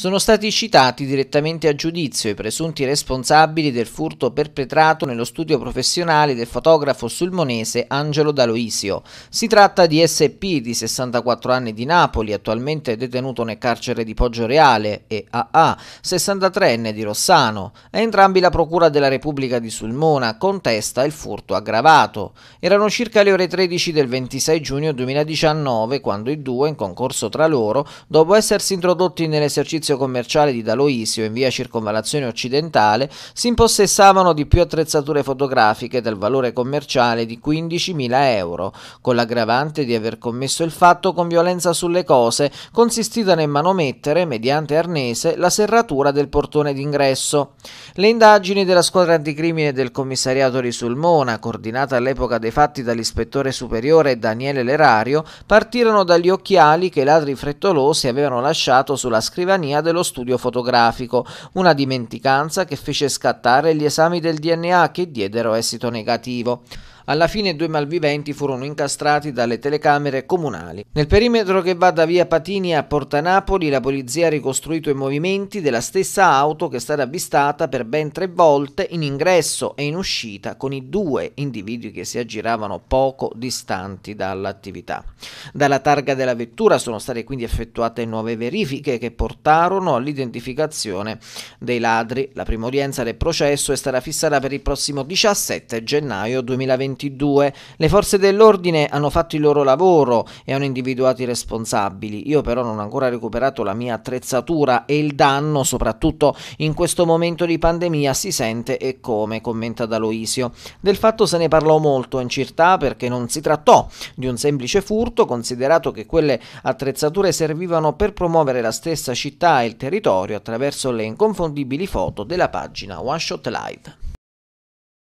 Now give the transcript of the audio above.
Sono stati citati direttamente a giudizio i presunti responsabili del furto perpetrato nello studio professionale del fotografo sulmonese Angelo D'Aloisio. Si tratta di SP di 64 anni di Napoli, attualmente detenuto nel carcere di Poggio Reale, e AA, 63enne di Rossano. A entrambi la Procura della Repubblica di Sulmona contesta il furto aggravato. Erano circa le ore 13 del 26 giugno 2019 quando i due, in concorso tra loro, dopo essersi introdotti nell'esercizio servizio commerciale di D'Aloisio in via Circonvalazione Occidentale si impossessavano di più attrezzature fotografiche del valore commerciale di 15.000 euro, con l'aggravante di aver commesso il fatto con violenza sulle cose, consistita nel manomettere, mediante arnese, la serratura del portone d'ingresso. Le indagini della squadra anticrimine del commissariato di Sulmona, coordinata all'epoca dei fatti dall'ispettore superiore Daniele Lerario, partirono dagli occhiali che i ladri frettolosi avevano lasciato sulla scrivania l'armonia dello studio fotografico, una dimenticanza che fece scattare gli esami del DNA che diedero esito negativo. Alla fine due malviventi furono incastrati dalle telecamere comunali. Nel perimetro che va da via Patini a Porta Napoli la polizia ha ricostruito i movimenti della stessa auto che è stata avvistata per ben tre volte in ingresso e in uscita con i due individui che si aggiravano poco distanti dall'attività. Dalla targa della vettura sono state quindi effettuate nuove verifiche che portarono all'identificazione dei ladri. La prima udienza del processo è stata fissata per il prossimo 17 gennaio 2021. 2022 le forze dell'ordine hanno fatto il loro lavoro e hanno individuato i responsabili. Io però non ho ancora recuperato la mia attrezzatura e il danno, soprattutto in questo momento di pandemia, si sente e come, commenta D'Aloisio. Del fatto se ne parlò molto in città perché non si trattò di un semplice furto, considerato che quelle attrezzature servivano per promuovere la stessa città e il territorio attraverso le inconfondibili foto della pagina One Shot Live.